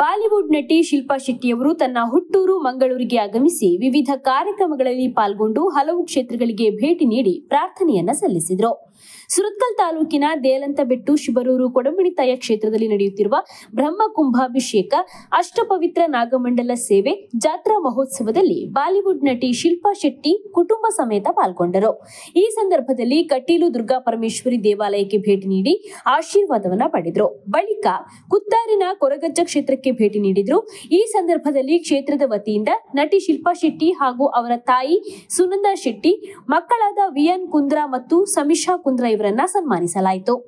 Bollywood ನಟಿ ಶಿಲ್ಪಾ ಶೆಟ್ಟಿಯವರು ತನ್ನ ಹುಟ್ಟೂರು ಮಂಗಳೂರಿಗೆ ಆಗಮಿಸಿ ವಿವಿಧ ಕಾರ್ಯಕ್ರಮಗಳಲ್ಲಿ ಪಾಲ್ಗೊಂಡು ಹಲವು ಕ್ಷೇತ್ರಗಳಿಗೆ ಭೇಟಿ ನೀಡಿ ಪ್ರಾರ್ಥನೆಯನ್ನ ಸಲ್ಲಿಸಿದರು ಸುರತ್ಕಲ್ ತಾಲೂಕಿನ ದೇಲಂತಬೆಟ್ಟು ಶಿಬರೂರು ಕೊಡಂಬಣಿತಾಯ ಕ್ಷೇತ್ರದಲ್ಲಿ ನಡೆಯುತ್ತಿರುವ ಬ್ರಹ್ಮ ಕುಂಭಾಭಿಷೇಕ ಅಷ್ಟಪವಿತ್ರ ನಾಗಮಂಡಲ ಸೇವೆ ಜಾತ್ರಾ ಮಹೋತ್ಸವದಲ್ಲಿ ಬಾಲಿವುಡ್ ನಟಿ ಶಿಲ್ಪಾ ಶೆಟ್ಟಿ ಕುಟುಂಬ ಸಮೇತ ಪಾಲ್ಗೊಂಡರು ಈ ಸಂದರ್ಭದಲ್ಲಿ ಕಟೀಲು ದುರ್ಗಾ ಪರಮೇಶ್ವರಿ ದೇವಾಲಯಕ್ಕೆ ಭೇಟಿ ನೀಡಿ ಆಶೀರ್ವಾದವನ್ನ ಪಡೆದರು ಬಳಿಕ ಕುತ್ತಾರಿನ ಕೊರಗಜ್ಜ ಕ್ಷೇತ್ರಕ್ಕೆ ಕ್ಷೇತ್ರಕ್ಕೆ ಭೇಟಿ ನೀಡಿದ್ರು ಈ ಸಂದರ್ಭದಲ್ಲಿ ಕ್ಷೇತ್ರದ ವತಿಯಿಂದ ನಟಿ ಶಿಲ್ಪಾ ಶೆಟ್ಟಿ ಹಾಗೂ ಅವರ ತಾಯಿ ಸುನಂದಾ ಶೆಟ್ಟಿ ಮಕ್ಕಳಾದ ವಿಎನ್ ಕುಂದ್ರಾ ಮತ್ತು ಸಮೀಶಾ ಕುಂದ್ರಾ ಇವರನ್ನ ಸನ್ಮಾನಿಸಲಾಯಿತು